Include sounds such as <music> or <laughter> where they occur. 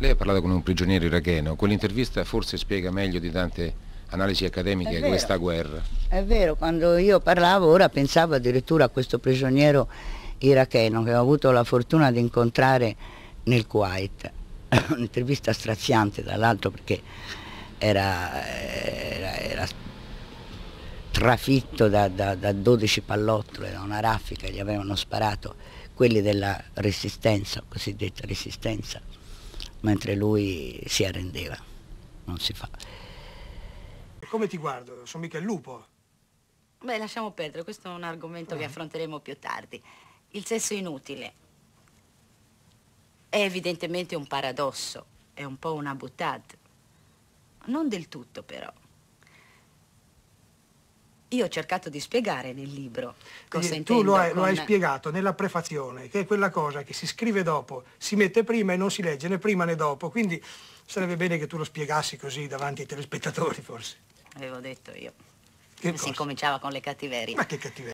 Lei ha parlato con un prigioniero iracheno, quell'intervista forse spiega meglio di tante analisi accademiche vero, questa guerra. È vero, quando io parlavo ora pensavo addirittura a questo prigioniero iracheno che ho avuto la fortuna di incontrare nel Kuwait, <coughs> un'intervista straziante dall'altro perché era, era, era trafitto da, da, da, 12 pallottole, da una raffica, gli avevano sparato quelli della resistenza, cosiddetta resistenza mentre lui si arrendeva, non si fa. Come ti guardo? Sono mica il lupo. Beh, lasciamo perdere, questo è un argomento ah. che affronteremo più tardi. Il sesso inutile è evidentemente un paradosso, è un po' una boutade. Non del tutto, però. Io ho cercato di spiegare nel libro cosa Quindi, Tu lo hai, con... lo hai, spiegato nella prefazione, che è quella cosa che si scrive dopo, si mette prima e non si legge né prima né dopo. Quindi sarebbe bene che tu lo spiegassi così davanti ai telespettatori, forse. Avevo detto io. Che si cosa? cominciava con le cattiverie. Ma che cattiverie?